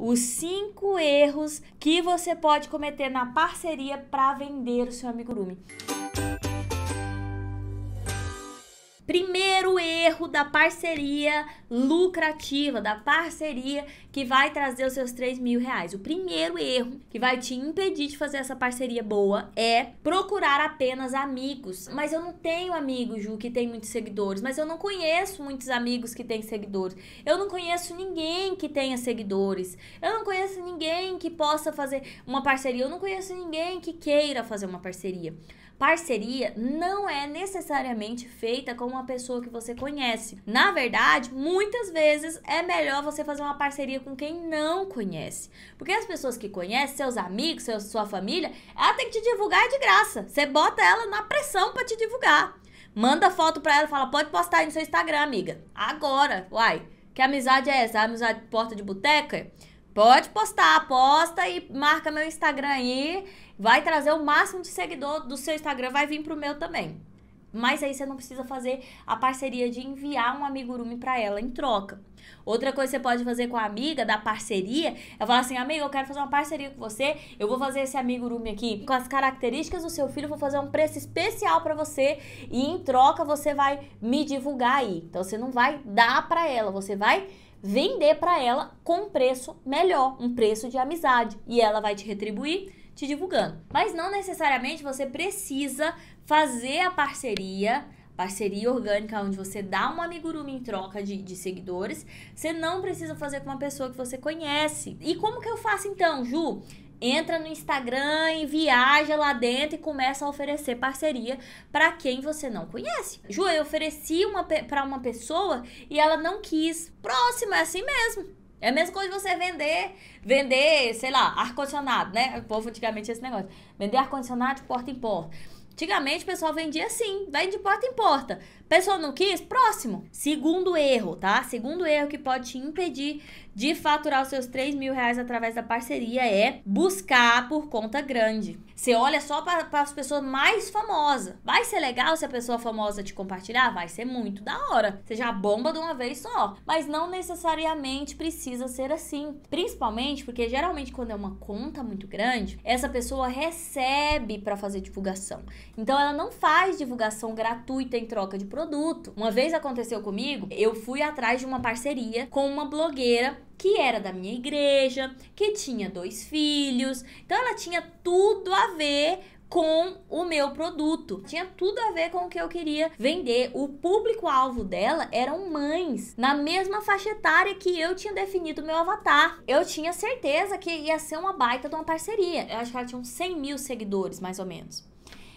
os cinco erros que você pode cometer na parceria para vender o seu amigurume. Primeiro erro da parceria lucrativa, da parceria que vai trazer os seus 3 mil reais. O primeiro erro que vai te impedir de fazer essa parceria boa é procurar apenas amigos. Mas eu não tenho amigos, Ju, que tem muitos seguidores. Mas eu não conheço muitos amigos que têm seguidores. Eu não conheço ninguém que tenha seguidores. Eu não conheço ninguém que possa fazer uma parceria. Eu não conheço ninguém que queira fazer uma parceria parceria não é necessariamente feita com uma pessoa que você conhece. Na verdade, muitas vezes é melhor você fazer uma parceria com quem não conhece. Porque as pessoas que conhecem, seus amigos, seu, sua família, ela tem que te divulgar de graça. Você bota ela na pressão para te divulgar. Manda foto pra ela fala: pode postar aí no seu Instagram, amiga. Agora. Uai, que amizade é essa? A amizade porta de boteca? Pode postar, aposta e marca meu Instagram aí. Vai trazer o máximo de seguidor do seu Instagram, vai vir pro meu também. Mas aí você não precisa fazer a parceria de enviar um amigurumi para ela em troca. Outra coisa que você pode fazer com a amiga da parceria é falar assim: amiga, eu quero fazer uma parceria com você. Eu vou fazer esse amigurumi aqui com as características do seu filho, vou fazer um preço especial para você e em troca você vai me divulgar aí. Então você não vai dar para ela, você vai vender para ela com um preço melhor, um preço de amizade. E ela vai te retribuir te divulgando. Mas não necessariamente você precisa fazer a parceria parceria orgânica onde você dá um amigurumi em troca de, de, seguidores, você não precisa fazer com uma pessoa que você conhece. E como que eu faço então, Ju? entra no Instagram e viaja lá dentro e começa a oferecer parceria para quem você não conhece. Ju, eu ofereci uma para uma pessoa e ela não quis. Próximo, é assim mesmo. É a mesma coisa você vender, vender, sei lá, ar-condicionado, né? O povo antigamente esse negócio. Vender ar-condicionado de porta em porta. Antigamente o pessoal vendia assim, vende de porta em porta. Pessoa não quis? Próximo. Segundo erro, tá? Segundo erro que pode te impedir de faturar os seus 3 mil reais através da parceria é buscar por conta grande. Você olha só para as pessoas mais famosas. Vai ser legal se a pessoa famosa te compartilhar? Vai ser muito da hora. Você já bomba de uma vez só. Mas não necessariamente precisa ser assim. Principalmente porque geralmente quando é uma conta muito grande, essa pessoa recebe para fazer divulgação. Então ela não faz divulgação gratuita em troca de produto. Uma vez aconteceu comigo, eu fui atrás de uma parceria com uma blogueira que era da minha igreja, que tinha dois filhos. Então ela tinha tudo a ver com o meu produto. Tinha tudo a ver com o que eu queria vender. O público-alvo dela eram mães, na mesma faixa etária que eu tinha definido o meu avatar. Eu tinha certeza que ia ser uma baita de uma parceria. Eu acho que ela tinha uns 100 mil seguidores, mais ou menos.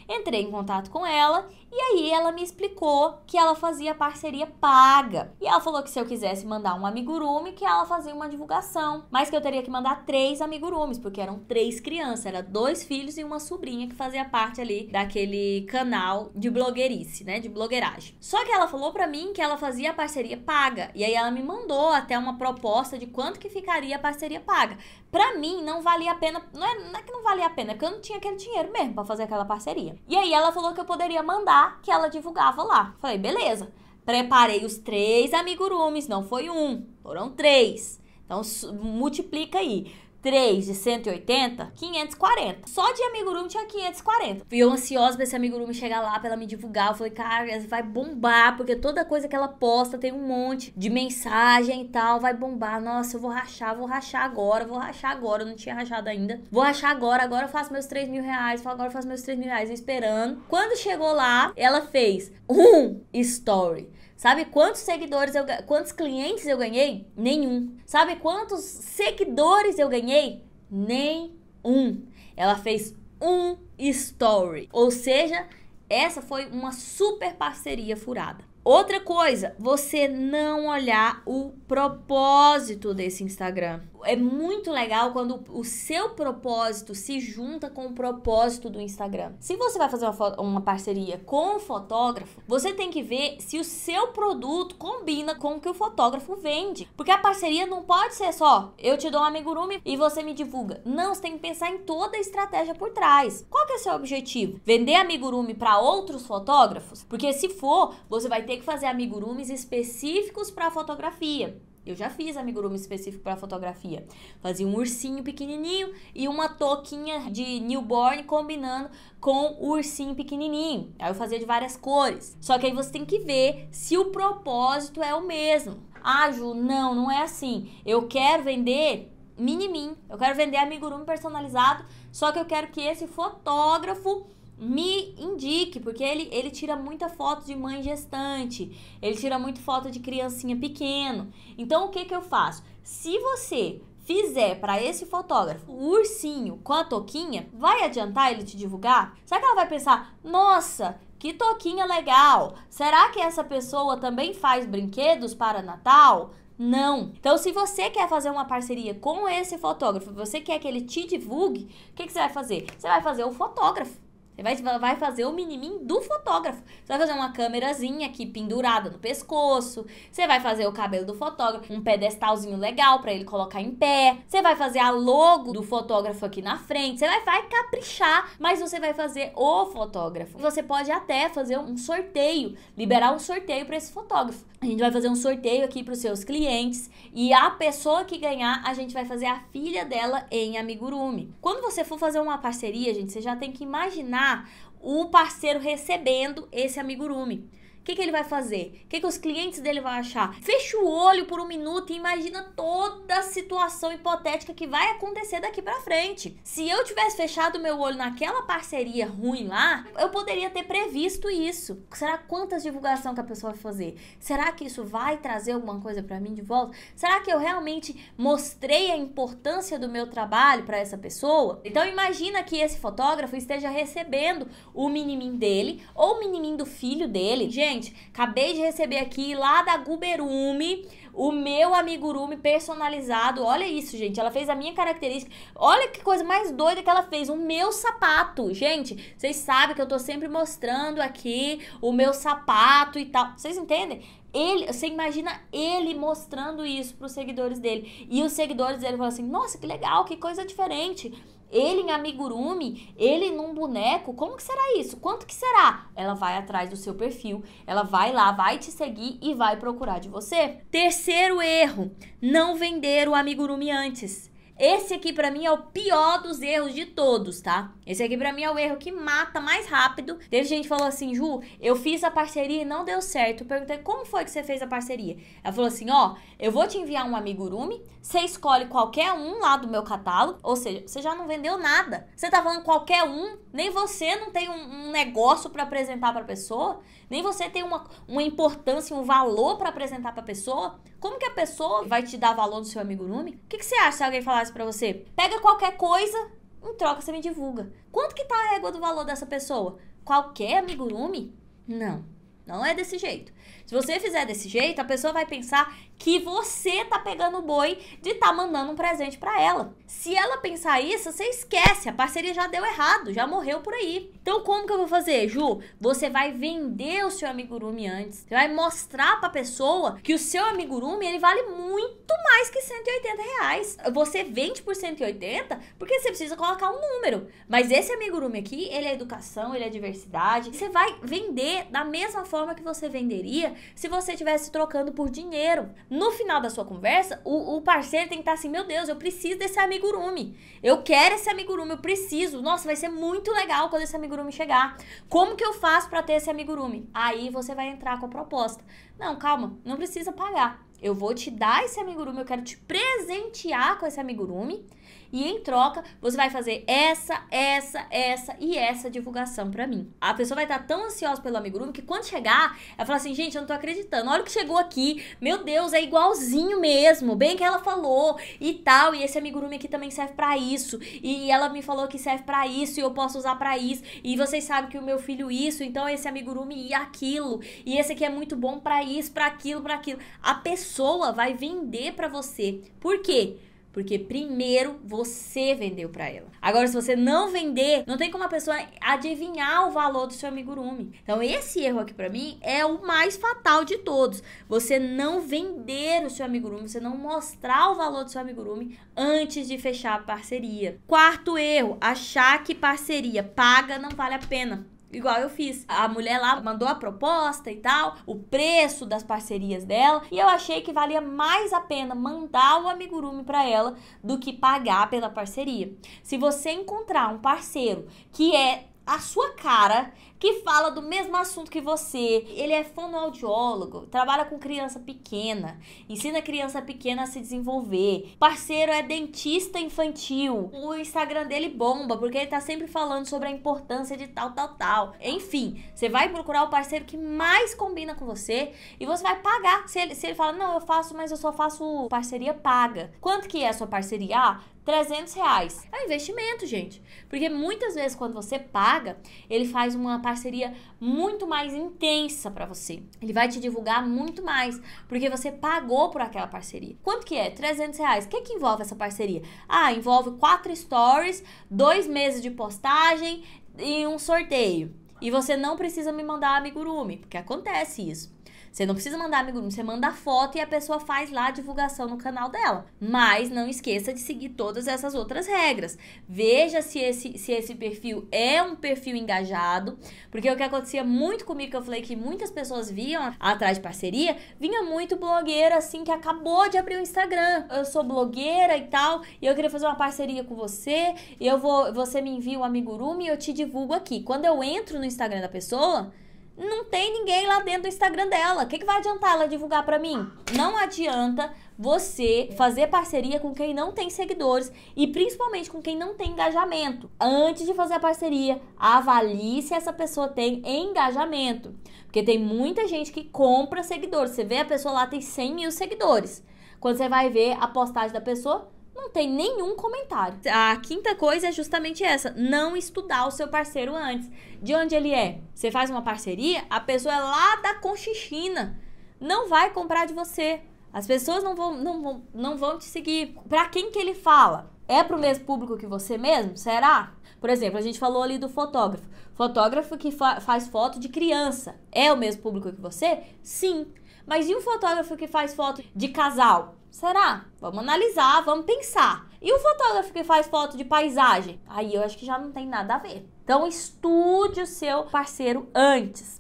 Entrei em contato com ela e aí ela me explicou que ela fazia parceria paga. E ela falou que se eu quisesse mandar um amigurumi, que ela fazia uma divulgação, mas que eu teria que mandar três amigurumis, porque eram três crianças, era dois filhos e uma sobrinha que fazia parte ali daquele canal de blogueirice, né, de blogueiragem. Só que ela falou para mim que ela fazia parceria paga e aí ela me mandou até uma proposta de quanto que ficaria a parceria paga. Para mim não valia a pena, não é, não é que não valia a pena, é que eu não tinha aquele dinheiro mesmo para fazer aquela parceria. E aí ela falou que eu poderia mandar, que ela divulgava lá. Falei, beleza. Preparei os três amigurumis, não foi um, foram três. Então multiplica aí. 3 de 180, 540. Só de amigurumi tinha 540. E eu ansiosa pra esse amigurumi chegar lá, pra ela me divulgar. Eu falei, cara, vai bombar, porque toda coisa que ela posta tem um monte de mensagem e tal, vai bombar. Nossa, eu vou rachar, vou rachar agora, vou rachar agora. Eu não tinha rachado ainda. Vou rachar agora, agora eu faço meus 3 mil reais. Agora eu faço meus 3 mil reais, eu esperando. Quando chegou lá, ela fez um story. Sabe quantos seguidores eu quantos clientes eu ganhei? Nenhum. Sabe quantos seguidores eu ganhei? Nenhum. Ela fez um story. Ou seja, essa foi uma super parceria furada. Outra coisa, você não olhar o propósito desse Instagram. É muito legal quando o seu propósito se junta com o propósito do Instagram. Se você vai fazer uma, uma parceria com o fotógrafo, você tem que ver se o seu produto combina com o que o fotógrafo vende. Porque a parceria não pode ser só eu te dou um amigurumi e você me divulga. Não, você tem que pensar em toda a estratégia por trás. Qual que é o seu objetivo? Vender amigurumi para outros fotógrafos? Porque se for, você vai ter ter que fazer amigurumis específicos para fotografia. Eu já fiz amigurumi específico para fotografia. Fazia um ursinho pequenininho e uma touquinha de newborn combinando com o ursinho pequenininho. Aí eu fazia de várias cores. Só que aí você tem que ver se o propósito é o mesmo. Ah, Ju, não, não é assim. Eu quero vender mini-min. Eu quero vender amigurumi personalizado, só que eu quero que esse fotógrafo me indique, porque ele, ele tira muita foto de mãe gestante, ele tira muita foto de criancinha pequeno. Então o que, que eu faço? Se você fizer para esse fotógrafo o ursinho com a toquinha, vai adiantar ele te divulgar? Será que ela vai pensar, nossa, que toquinha legal! Será que essa pessoa também faz brinquedos para Natal? Não. Então, se você quer fazer uma parceria com esse fotógrafo, você quer que ele te divulgue, o que, que você vai fazer? Você vai fazer o fotógrafo. Você vai, vai fazer o minimin do fotógrafo. Você vai fazer uma câmerazinha aqui pendurada no pescoço. Você vai fazer o cabelo do fotógrafo, um pedestalzinho legal para ele colocar em pé. Você vai fazer a logo do fotógrafo aqui na frente. Você vai, vai caprichar, mas você vai fazer o fotógrafo. você pode até fazer um sorteio, liberar um sorteio para esse fotógrafo. A gente vai fazer um sorteio aqui para os seus clientes e a pessoa que ganhar, a gente vai fazer a filha dela em amigurumi. Quando você for fazer uma parceria, gente, você já tem que imaginar imaginar o parceiro recebendo esse amigurumi. O que, que, ele vai fazer? O que, que os clientes dele vão achar? Fecha o olho por um minuto e imagina toda a situação hipotética que vai acontecer daqui para frente. Se eu tivesse fechado meu olho naquela parceria ruim lá, eu poderia ter previsto isso. Será quantas divulgação que a pessoa vai fazer? Será que isso vai trazer alguma coisa para mim de volta? Será que eu realmente mostrei a importância do meu trabalho para essa pessoa? Então imagina que esse fotógrafo esteja recebendo o minimin dele ou o minimin do filho dele. Gente, gente, acabei de receber aqui lá da Guberume o meu amigurumi personalizado. Olha isso, gente. Ela fez a minha característica. Olha que coisa mais doida que ela fez. O meu sapato. Gente, vocês sabem que eu tô sempre mostrando aqui o meu sapato e tal. Vocês entendem? Ele, você imagina ele mostrando isso para os seguidores dele. E os seguidores dele falam assim: nossa, que legal, que coisa diferente ele em amigurumi, ele num boneco, como que será isso? Quanto que será? Ela vai atrás do seu perfil, ela vai lá, vai te seguir e vai procurar de você. Terceiro erro, não vender o amigurumi antes. Esse aqui para mim é o pior dos erros de todos, tá? Esse aqui para mim é o erro que mata mais rápido. Teve gente que falou assim, Ju, eu fiz a parceria e não deu certo. Eu perguntei, como foi que você fez a parceria? Ela falou assim, ó, eu vou te enviar um amigurumi, você escolhe qualquer um lá do meu catálogo, ou seja, você já não vendeu nada. Você tá falando qualquer um, nem você não tem um, um negócio para apresentar pra pessoa, nem você tem uma, uma importância, um valor para apresentar pra pessoa. Como que a pessoa vai te dar valor do seu nome? O que, que você acha se alguém falasse para você? Pega qualquer coisa, em troca você me divulga. Quanto que tá a régua do valor dessa pessoa? Qualquer amigurumi? Não. Não é desse jeito. Se você fizer desse jeito, a pessoa vai pensar que você tá pegando o boi de tá mandando um presente para ela. Se ela pensar isso, você esquece, a parceria já deu errado, já morreu por aí. Então como que eu vou fazer, Ju? Você vai vender o seu amigurumi antes. Você vai mostrar pra pessoa que o seu amigurumi, ele vale muito mais que 180 reais. Você vende por 180 porque você precisa colocar um número. Mas esse amigurumi aqui, ele é educação, ele é diversidade. Você vai vender da mesma forma forma que você venderia se você estivesse trocando por dinheiro. No final da sua conversa, o, o parceiro tem que estar assim: meu Deus, eu preciso desse amigurumi. Eu quero esse amigurumi, eu preciso. Nossa, vai ser muito legal quando esse amigurumi chegar. Como que eu faço para ter esse amigurumi? Aí você vai entrar com a proposta. Não, calma, não precisa pagar. Eu vou te dar esse amigurumi, eu quero te presentear com esse amigurumi e em troca você vai fazer essa, essa, essa e essa divulgação para mim. A pessoa vai estar tá tão ansiosa pelo amigurumi que quando chegar, ela fala assim: gente, eu não tô acreditando, olha o que chegou aqui, meu Deus, é igualzinho mesmo, bem que ela falou e tal, e esse amigurumi aqui também serve para isso, e ela me falou que serve para isso e eu posso usar para isso, e vocês sabem que o meu filho isso, então esse amigurumi e aquilo, e esse aqui é muito bom para isso, para aquilo, para aquilo. A pessoa vai vender para você. Por quê? Porque primeiro você vendeu para ela. Agora, se você não vender, não tem como a pessoa adivinhar o valor do seu amigurumi. Então, esse erro aqui para mim é o mais fatal de todos. Você não vender o seu amigurumi, você não mostrar o valor do seu amigurumi antes de fechar a parceria. Quarto erro, achar que parceria paga não vale a pena igual eu fiz. A mulher lá mandou a proposta e tal, o preço das parcerias dela, e eu achei que valia mais a pena mandar o amigurumi para ela do que pagar pela parceria. Se você encontrar um parceiro que é a sua cara, que fala do mesmo assunto que você. Ele é fonoaudiólogo, trabalha com criança pequena, ensina criança pequena a se desenvolver. Parceiro é dentista infantil. O Instagram dele bomba, porque ele tá sempre falando sobre a importância de tal, tal, tal. Enfim, você vai procurar o parceiro que mais combina com você e você vai pagar. Se ele, se ele fala, não, eu faço, mas eu só faço parceria paga. Quanto que é a sua parceria? Ah, 300 reais. É um investimento, gente. Porque muitas vezes quando você paga, ele faz uma parceria parceria muito mais intensa para você. Ele vai te divulgar muito mais, porque você pagou por aquela parceria. Quanto que é? 300 reais. O que, que envolve essa parceria? Ah, envolve quatro stories, dois meses de postagem e um sorteio. E você não precisa me mandar amigurumi, porque acontece isso. Você não precisa mandar amigo, você manda foto e a pessoa faz lá a divulgação no canal dela. Mas não esqueça de seguir todas essas outras regras. Veja se esse, se esse perfil é um perfil engajado, porque o que acontecia muito comigo, que eu falei que muitas pessoas viam atrás de parceria, vinha muito blogueira assim que acabou de abrir o Instagram. Eu sou blogueira e tal, e eu queria fazer uma parceria com você, eu vou, você me envia o um amigurumi e eu te divulgo aqui. Quando eu entro no Instagram da pessoa, não tem ninguém lá dentro do Instagram dela. O que, que vai adiantar ela divulgar para mim? Não adianta você fazer parceria com quem não tem seguidores e principalmente com quem não tem engajamento. Antes de fazer a parceria, avalie se essa pessoa tem engajamento. Porque tem muita gente que compra seguidores. Você vê a pessoa lá tem 100 mil seguidores. Quando você vai ver a postagem da pessoa, não tem nenhum comentário. A quinta coisa é justamente essa: não estudar o seu parceiro antes. De onde ele é? Você faz uma parceria, a pessoa é lá da Conchichina. Não vai comprar de você. As pessoas não vão, não vão, não vão te seguir. Para quem que ele fala? É pro mesmo público que você mesmo? Será? Por exemplo, a gente falou ali do fotógrafo. Fotógrafo que fa faz foto de criança. É o mesmo público que você? Sim. Mas e um fotógrafo que faz foto de casal? Será? Vamos analisar, vamos pensar. E o fotógrafo que faz foto de paisagem? Aí eu acho que já não tem nada a ver. Então estude o seu parceiro antes.